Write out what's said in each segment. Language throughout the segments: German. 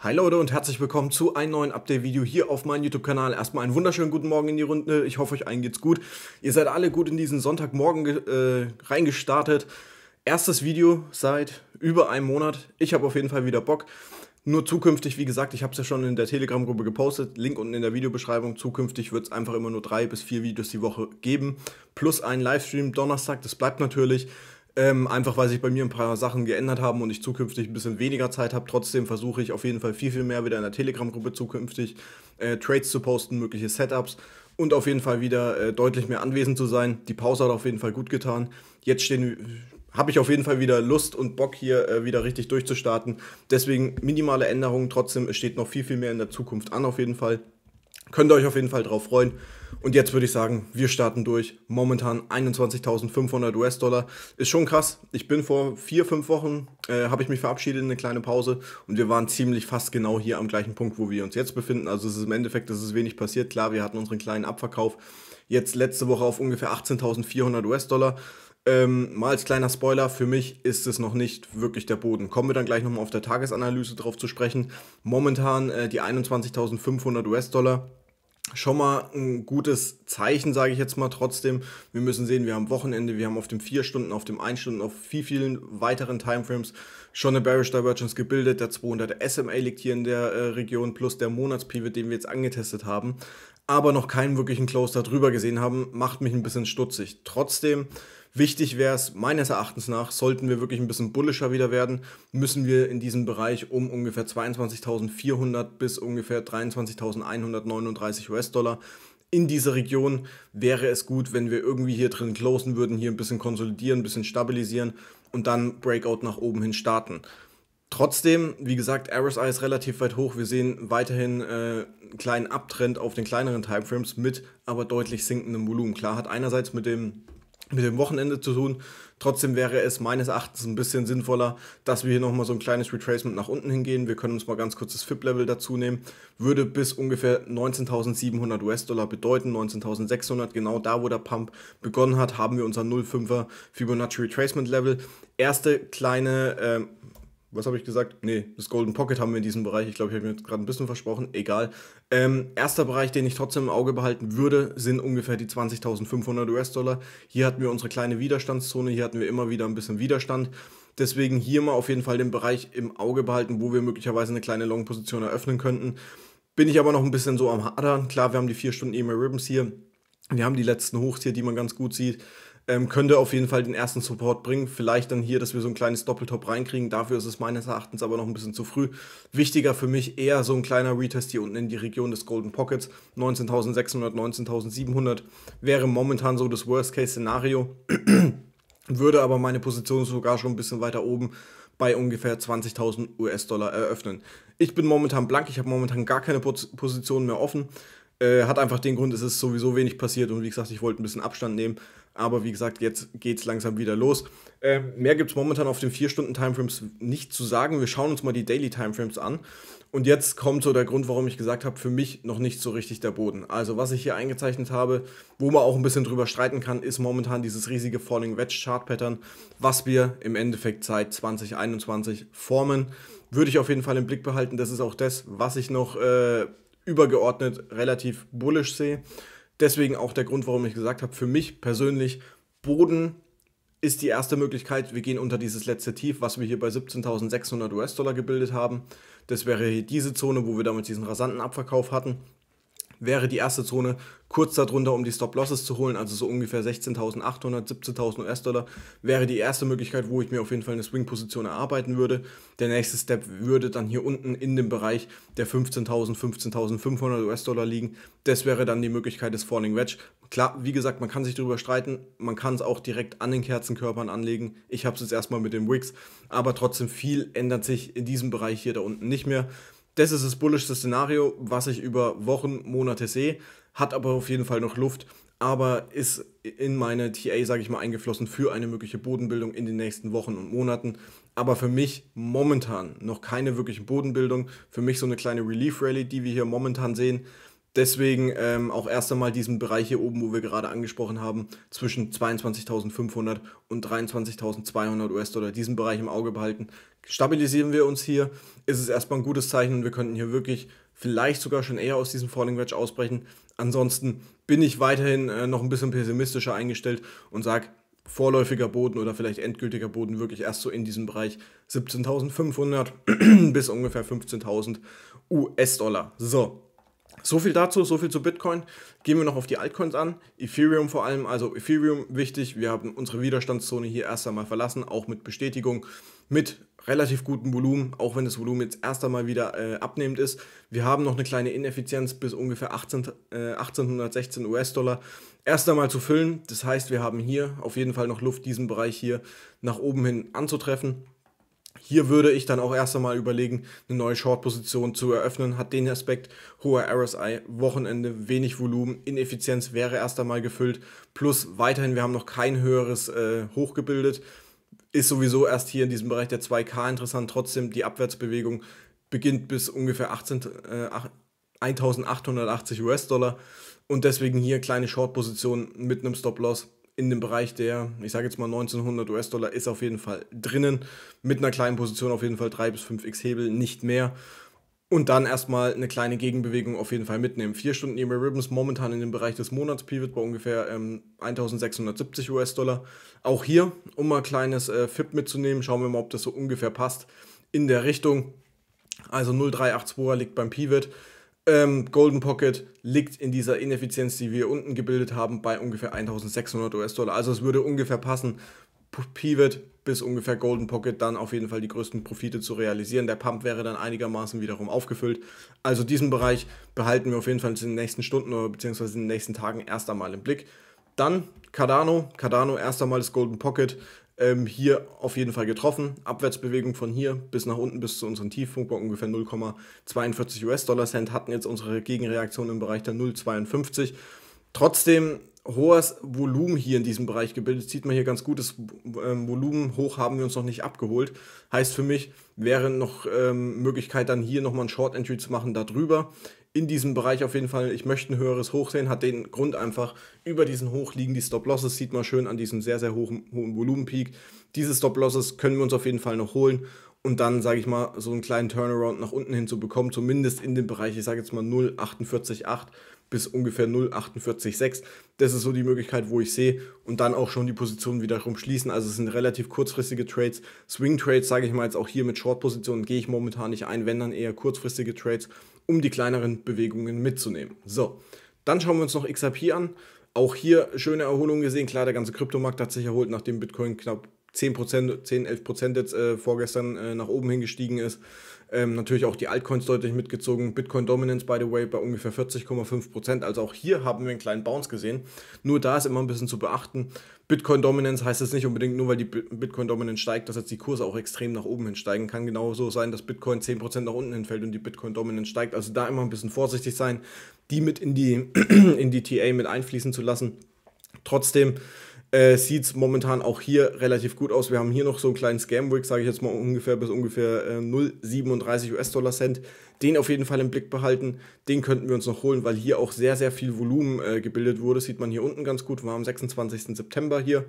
Hi Leute und herzlich willkommen zu einem neuen Update-Video hier auf meinem YouTube-Kanal. Erstmal einen wunderschönen guten Morgen in die Runde. Ich hoffe, euch allen geht's gut. Ihr seid alle gut in diesen Sonntagmorgen äh, reingestartet. Erstes Video seit über einem Monat. Ich habe auf jeden Fall wieder Bock. Nur zukünftig, wie gesagt, ich habe es ja schon in der Telegram-Gruppe gepostet, Link unten in der Videobeschreibung. Zukünftig wird es einfach immer nur drei bis vier Videos die Woche geben, plus einen Livestream Donnerstag, das bleibt natürlich. Ähm, einfach weil sich bei mir ein paar Sachen geändert haben und ich zukünftig ein bisschen weniger Zeit habe. Trotzdem versuche ich auf jeden Fall viel, viel mehr wieder in der Telegram-Gruppe zukünftig äh, Trades zu posten, mögliche Setups und auf jeden Fall wieder äh, deutlich mehr anwesend zu sein. Die Pause hat auf jeden Fall gut getan. Jetzt stehen, habe ich auf jeden Fall wieder Lust und Bock hier äh, wieder richtig durchzustarten. Deswegen minimale Änderungen, trotzdem es steht noch viel, viel mehr in der Zukunft an auf jeden Fall. Könnt ihr euch auf jeden Fall drauf freuen. Und jetzt würde ich sagen, wir starten durch. Momentan 21.500 US-Dollar. Ist schon krass. Ich bin vor vier, fünf Wochen, äh, habe ich mich verabschiedet in eine kleine Pause und wir waren ziemlich fast genau hier am gleichen Punkt, wo wir uns jetzt befinden. Also es ist im Endeffekt, es ist wenig passiert. Klar, wir hatten unseren kleinen Abverkauf jetzt letzte Woche auf ungefähr 18.400 US-Dollar. Ähm, mal als kleiner Spoiler, für mich ist es noch nicht wirklich der Boden. Kommen wir dann gleich nochmal auf der Tagesanalyse drauf zu sprechen. Momentan äh, die 21.500 US-Dollar schon mal ein gutes Zeichen, sage ich jetzt mal trotzdem. Wir müssen sehen, wir haben Wochenende, wir haben auf dem 4 Stunden, auf dem 1 Stunden, auf viel, vielen weiteren Timeframes schon eine Bearish Divergence gebildet. Der 200 SMA liegt hier in der äh, Region plus der Monatspivot, den wir jetzt angetestet haben aber noch keinen wirklichen Close darüber gesehen haben, macht mich ein bisschen stutzig. Trotzdem, wichtig wäre es, meines Erachtens nach, sollten wir wirklich ein bisschen bullischer wieder werden, müssen wir in diesem Bereich um ungefähr 22.400 bis ungefähr 23.139 US-Dollar in dieser Region wäre es gut, wenn wir irgendwie hier drin closen würden, hier ein bisschen konsolidieren, ein bisschen stabilisieren und dann Breakout nach oben hin starten. Trotzdem, wie gesagt, RSI ist relativ weit hoch. Wir sehen weiterhin äh, einen kleinen Abtrend auf den kleineren Timeframes mit aber deutlich sinkendem Volumen. Klar, hat einerseits mit dem, mit dem Wochenende zu tun. Trotzdem wäre es meines Erachtens ein bisschen sinnvoller, dass wir hier nochmal so ein kleines Retracement nach unten hingehen. Wir können uns mal ganz kurz das FIP-Level dazu nehmen. Würde bis ungefähr 19.700 US-Dollar bedeuten, 19.600. Genau da, wo der Pump begonnen hat, haben wir unser 0,5er Fibonacci Retracement-Level. Erste kleine... Äh, was habe ich gesagt? Nee, das Golden Pocket haben wir in diesem Bereich. Ich glaube, ich habe mir gerade ein bisschen versprochen. Egal. Ähm, erster Bereich, den ich trotzdem im Auge behalten würde, sind ungefähr die 20.500 US-Dollar. Hier hatten wir unsere kleine Widerstandszone. Hier hatten wir immer wieder ein bisschen Widerstand. Deswegen hier mal auf jeden Fall den Bereich im Auge behalten, wo wir möglicherweise eine kleine Long-Position eröffnen könnten. Bin ich aber noch ein bisschen so am Hadern. Klar, wir haben die 4 Stunden E-Mail Ribbons hier. Wir haben die letzten Hochs hier, die man ganz gut sieht ähm, könnte auf jeden Fall den ersten Support bringen. Vielleicht dann hier, dass wir so ein kleines Doppeltop reinkriegen. Dafür ist es meines Erachtens aber noch ein bisschen zu früh. Wichtiger für mich eher so ein kleiner Retest hier unten in die Region des Golden Pockets. 19.600, 19.700 wäre momentan so das Worst-Case-Szenario. würde aber meine Position sogar schon ein bisschen weiter oben bei ungefähr 20.000 US-Dollar eröffnen. Ich bin momentan blank, ich habe momentan gar keine Positionen mehr offen. Äh, hat einfach den Grund, es ist sowieso wenig passiert und wie gesagt, ich wollte ein bisschen Abstand nehmen. Aber wie gesagt, jetzt geht es langsam wieder los. Ähm, mehr gibt es momentan auf den 4-Stunden-Timeframes nicht zu sagen. Wir schauen uns mal die Daily-Timeframes an. Und jetzt kommt so der Grund, warum ich gesagt habe, für mich noch nicht so richtig der Boden. Also was ich hier eingezeichnet habe, wo man auch ein bisschen drüber streiten kann, ist momentan dieses riesige Falling Wedge Chart Pattern, was wir im Endeffekt seit 2021 formen. Würde ich auf jeden Fall im Blick behalten. Das ist auch das, was ich noch äh, übergeordnet relativ bullisch sehe. Deswegen auch der Grund, warum ich gesagt habe, für mich persönlich, Boden ist die erste Möglichkeit. Wir gehen unter dieses letzte Tief, was wir hier bei 17.600 US-Dollar gebildet haben. Das wäre hier diese Zone, wo wir damals diesen rasanten Abverkauf hatten wäre die erste Zone kurz darunter, um die Stop-Losses zu holen, also so ungefähr 16.800, 17.000 US-Dollar, wäre die erste Möglichkeit, wo ich mir auf jeden Fall eine Swing-Position erarbeiten würde. Der nächste Step würde dann hier unten in dem Bereich der 15.000, 15.500 US-Dollar liegen. Das wäre dann die Möglichkeit des Falling Wedge. Klar, wie gesagt, man kann sich darüber streiten, man kann es auch direkt an den Kerzenkörpern anlegen. Ich habe es jetzt erstmal mit den Wicks, aber trotzdem viel ändert sich in diesem Bereich hier da unten nicht mehr. Das ist das bullischste Szenario, was ich über Wochen, Monate sehe, hat aber auf jeden Fall noch Luft, aber ist in meine TA, sage ich mal, eingeflossen für eine mögliche Bodenbildung in den nächsten Wochen und Monaten. Aber für mich momentan noch keine wirkliche Bodenbildung. Für mich so eine kleine Relief Rally, die wir hier momentan sehen. Deswegen ähm, auch erst einmal diesen Bereich hier oben, wo wir gerade angesprochen haben, zwischen 22.500 und 23.200 US-Dollar, diesen Bereich im Auge behalten. Stabilisieren wir uns hier, ist es erstmal ein gutes Zeichen und wir könnten hier wirklich vielleicht sogar schon eher aus diesem Falling Wedge ausbrechen. Ansonsten bin ich weiterhin äh, noch ein bisschen pessimistischer eingestellt und sage, vorläufiger Boden oder vielleicht endgültiger Boden wirklich erst so in diesem Bereich 17.500 bis ungefähr 15.000 US-Dollar. So, so viel dazu, so viel zu Bitcoin. Gehen wir noch auf die Altcoins an. Ethereum vor allem, also Ethereum wichtig. Wir haben unsere Widerstandszone hier erst einmal verlassen, auch mit Bestätigung, mit relativ gutem Volumen, auch wenn das Volumen jetzt erst einmal wieder äh, abnehmend ist. Wir haben noch eine kleine Ineffizienz bis ungefähr 18, äh, 1816 US-Dollar erst einmal zu füllen. Das heißt, wir haben hier auf jeden Fall noch Luft, diesen Bereich hier nach oben hin anzutreffen. Hier würde ich dann auch erst einmal überlegen, eine neue Short-Position zu eröffnen. Hat den Aspekt, hoher RSI, Wochenende, wenig Volumen, Ineffizienz wäre erst einmal gefüllt. Plus weiterhin, wir haben noch kein höheres äh, Hoch gebildet. Ist sowieso erst hier in diesem Bereich der 2K interessant. Trotzdem, die Abwärtsbewegung beginnt bis ungefähr 18, äh, 1880 US-Dollar. Und deswegen hier kleine Short-Positionen mit einem Stop-Loss in dem Bereich der, ich sage jetzt mal 1900 US-Dollar ist auf jeden Fall drinnen. Mit einer kleinen Position auf jeden Fall 3 bis 5x Hebel, nicht mehr. Und dann erstmal eine kleine Gegenbewegung auf jeden Fall mitnehmen. 4 Stunden EMA Ribbons momentan in dem Bereich des Monats Pivot bei ungefähr ähm, 1670 US-Dollar. Auch hier, um mal ein kleines äh, FIP mitzunehmen, schauen wir mal, ob das so ungefähr passt in der Richtung. Also 0,382er liegt beim Pivot. Ähm, Golden Pocket liegt in dieser Ineffizienz, die wir unten gebildet haben, bei ungefähr 1600 US-Dollar. Also es würde ungefähr passen, Pivot bis ungefähr Golden Pocket dann auf jeden Fall die größten Profite zu realisieren. Der Pump wäre dann einigermaßen wiederum aufgefüllt. Also diesen Bereich behalten wir auf jeden Fall in den nächsten Stunden oder beziehungsweise in den nächsten Tagen erst einmal im Blick. Dann Cardano, Cardano erst einmal das Golden Pocket ähm, hier auf jeden Fall getroffen. Abwärtsbewegung von hier bis nach unten bis zu unserem Tiefpunkt bei ungefähr 0,42 US-Dollar Cent hatten jetzt unsere Gegenreaktion im Bereich der 0,52. Trotzdem hohes Volumen hier in diesem Bereich gebildet. sieht man hier ganz gutes das ähm, Volumen hoch haben wir uns noch nicht abgeholt. Heißt für mich, wäre noch ähm, Möglichkeit dann hier nochmal ein Short Entry zu machen darüber in diesem Bereich auf jeden Fall, ich möchte ein höheres Hoch sehen, hat den Grund einfach, über diesen Hoch liegen die Stop-Losses, sieht man schön an diesem sehr, sehr hohen, hohen Volumenpeak. Diese Stop-Losses können wir uns auf jeden Fall noch holen und dann, sage ich mal, so einen kleinen Turnaround nach unten hin zu bekommen, zumindest in dem Bereich, ich sage jetzt mal 0,48,8 bis ungefähr 0,48,6. Das ist so die Möglichkeit, wo ich sehe und dann auch schon die Position wiederum schließen. Also es sind relativ kurzfristige Trades. Swing Trades, sage ich mal jetzt auch hier mit Short-Positionen, gehe ich momentan nicht ein, wenn dann eher kurzfristige Trades um die kleineren Bewegungen mitzunehmen. So, dann schauen wir uns noch XRP an. Auch hier schöne Erholung gesehen. Klar, der ganze Kryptomarkt hat sich erholt, nachdem Bitcoin knapp 10%, 10, 11% jetzt äh, vorgestern äh, nach oben hingestiegen ist. Ähm, natürlich auch die Altcoins deutlich mitgezogen. Bitcoin Dominance, by the way, bei ungefähr 40,5%. Also auch hier haben wir einen kleinen Bounce gesehen. Nur da ist immer ein bisschen zu beachten. Bitcoin Dominance heißt es nicht unbedingt nur, weil die Bitcoin Dominance steigt, dass jetzt die Kurse auch extrem nach oben hin steigen. Kann genauso sein, dass Bitcoin 10% nach unten hinfällt und die Bitcoin Dominance steigt. Also da immer ein bisschen vorsichtig sein, die mit in die, in die TA mit einfließen zu lassen. Trotzdem äh, sieht es momentan auch hier relativ gut aus. Wir haben hier noch so einen kleinen Scam-Wick, sage ich jetzt mal ungefähr bis ungefähr äh, 0,37 US-Dollar-Cent. Den auf jeden Fall im Blick behalten. Den könnten wir uns noch holen, weil hier auch sehr, sehr viel Volumen äh, gebildet wurde. sieht man hier unten ganz gut. War am 26. September hier.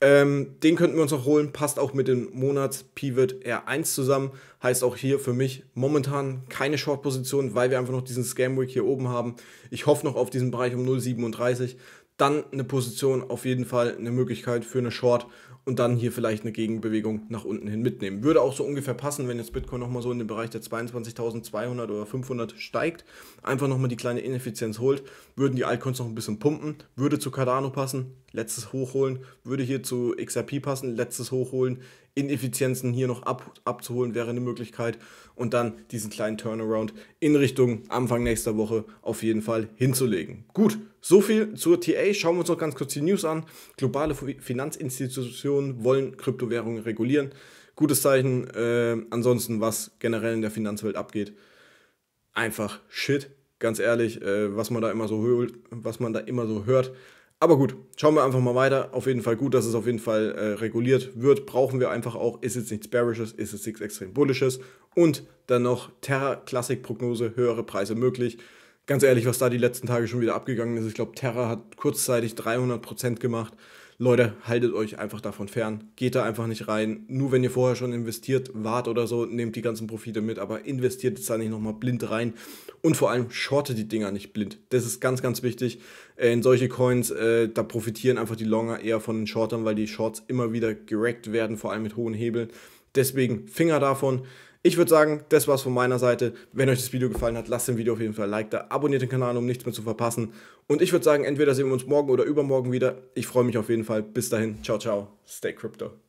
Ähm, den könnten wir uns noch holen. Passt auch mit dem Monats-Pivot R1 zusammen. Heißt auch hier für mich momentan keine Short-Position, weil wir einfach noch diesen Scam-Wick hier oben haben. Ich hoffe noch auf diesen Bereich um 0,37 dann eine Position auf jeden Fall eine Möglichkeit für eine Short und dann hier vielleicht eine Gegenbewegung nach unten hin mitnehmen. Würde auch so ungefähr passen, wenn jetzt Bitcoin nochmal so in den Bereich der 22.200 oder 500 steigt, einfach nochmal die kleine Ineffizienz holt, würden die Altcoins noch ein bisschen pumpen, würde zu Cardano passen, letztes Hochholen, würde hier zu XRP passen, letztes Hochholen, Ineffizienzen hier noch ab, abzuholen wäre eine Möglichkeit und dann diesen kleinen Turnaround in Richtung Anfang nächster Woche auf jeden Fall hinzulegen. Gut, so viel zur TA. Schauen wir uns noch ganz kurz die News an. Globale Finanzinstitutionen wollen Kryptowährungen regulieren. Gutes Zeichen. Äh, ansonsten, was generell in der Finanzwelt abgeht, einfach Shit. Ganz ehrlich, äh, was man da immer so was man da immer so hört, aber gut, schauen wir einfach mal weiter. Auf jeden Fall gut, dass es auf jeden Fall äh, reguliert wird. Brauchen wir einfach auch. Ist jetzt nichts Bearishes, ist jetzt nichts extrem Bullishes. Und dann noch Terra Classic Prognose, höhere Preise möglich ganz ehrlich, was da die letzten Tage schon wieder abgegangen ist. Ich glaube, Terra hat kurzzeitig 300% gemacht. Leute, haltet euch einfach davon fern. Geht da einfach nicht rein. Nur wenn ihr vorher schon investiert wart oder so, nehmt die ganzen Profite mit, aber investiert jetzt da nicht nochmal blind rein. Und vor allem shortet die Dinger nicht blind. Das ist ganz, ganz wichtig. Äh, in solche Coins, äh, da profitieren einfach die Longer eher von den Shortern, weil die Shorts immer wieder gerackt werden, vor allem mit hohen Hebeln. Deswegen Finger davon. Ich würde sagen, das war's von meiner Seite. Wenn euch das Video gefallen hat, lasst dem Video auf jeden Fall ein Like da, abonniert den Kanal, um nichts mehr zu verpassen. Und ich würde sagen, entweder sehen wir uns morgen oder übermorgen wieder. Ich freue mich auf jeden Fall. Bis dahin, ciao, ciao, stay crypto.